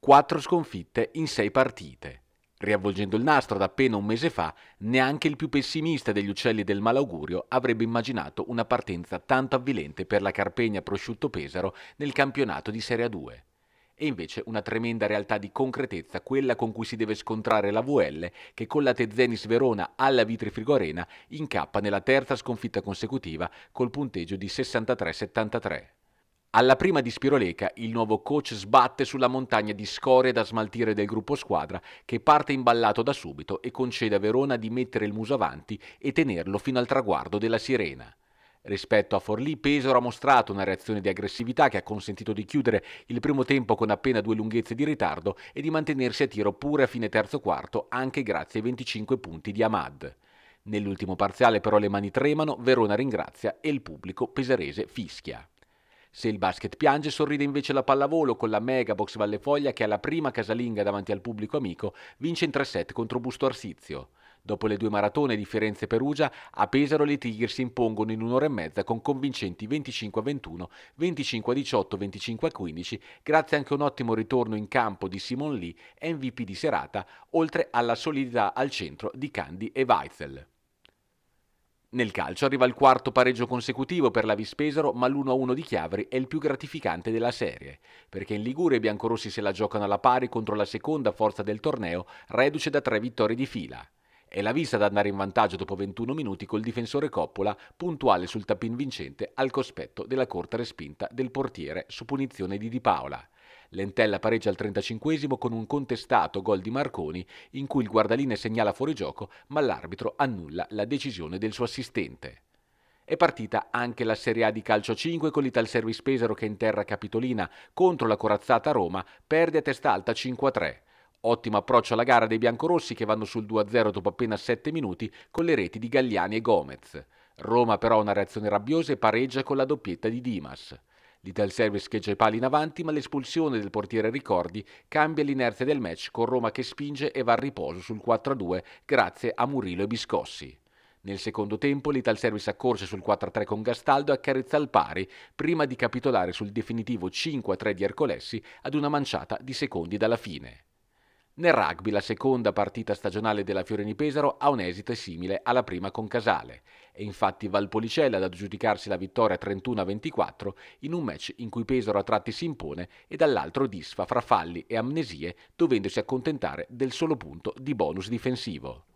4 sconfitte in 6 partite. Riavvolgendo il nastro da appena un mese fa, neanche il più pessimista degli uccelli del malaugurio avrebbe immaginato una partenza tanto avvilente per la Carpegna Prosciutto Pesaro nel campionato di Serie 2 e invece una tremenda realtà di concretezza quella con cui si deve scontrare la VL che con la Tezenis Verona alla Vitri Frigorena incappa nella terza sconfitta consecutiva col punteggio di 63-73. Alla prima di Spiroleca, il nuovo coach sbatte sulla montagna di scorie da smaltire del gruppo squadra, che parte imballato da subito e concede a Verona di mettere il muso avanti e tenerlo fino al traguardo della Sirena. Rispetto a Forlì, Pesaro ha mostrato una reazione di aggressività che ha consentito di chiudere il primo tempo con appena due lunghezze di ritardo e di mantenersi a tiro pure a fine terzo quarto, anche grazie ai 25 punti di Ahmad. Nell'ultimo parziale però le mani tremano, Verona ringrazia e il pubblico pesarese fischia. Se il basket piange, sorride invece la pallavolo con la Megabox Vallefoglia che alla prima casalinga davanti al pubblico amico vince in 3 7 contro Busto Arsizio. Dopo le due maratone di Firenze e Perugia, a Pesaro le Tigri si impongono in un'ora e mezza con convincenti 25-21, 25-18, 25-15, grazie anche a un ottimo ritorno in campo di Simon Lee, MVP di serata, oltre alla solidità al centro di Candy e Weitzel. Nel calcio arriva il quarto pareggio consecutivo per la Vispesaro, ma l'1-1 di Chiavri è il più gratificante della serie, perché in Liguria i biancorossi se la giocano alla pari contro la seconda forza del torneo, reduce da tre vittorie di fila. È la vista ad andare in vantaggio dopo 21 minuti col difensore Coppola, puntuale sul tappin vincente al cospetto della corta respinta del portiere su punizione di Di Paola. Lentella pareggia al 35 con un contestato gol di Marconi in cui il guardaline segnala fuorigioco ma l'arbitro annulla la decisione del suo assistente. È partita anche la Serie A di calcio 5 con l'Ital Service Pesaro che in terra capitolina contro la corazzata Roma perde a testa alta 5-3. Ottimo approccio alla gara dei biancorossi che vanno sul 2-0 dopo appena 7 minuti con le reti di Gagliani e Gomez. Roma però ha una reazione rabbiosa e pareggia con la doppietta di Dimas. L'Ital Service scheggia i pali in avanti, ma l'espulsione del portiere Ricordi cambia l'inerzia del match con Roma che spinge e va a riposo sul 4-2 grazie a Murillo e Biscossi. Nel secondo tempo l'Ital Service accorce sul 4-3 con Gastaldo e accarezza il pari prima di capitolare sul definitivo 5-3 di Ercolessi ad una manciata di secondi dalla fine. Nel rugby la seconda partita stagionale della Fiorini Pesaro ha un esito simile alla prima con Casale. È infatti Valpolicella ad aggiudicarsi la vittoria 31-24 in un match in cui Pesaro a tratti si impone e dall'altro disfa fra falli e amnesie dovendosi accontentare del solo punto di bonus difensivo.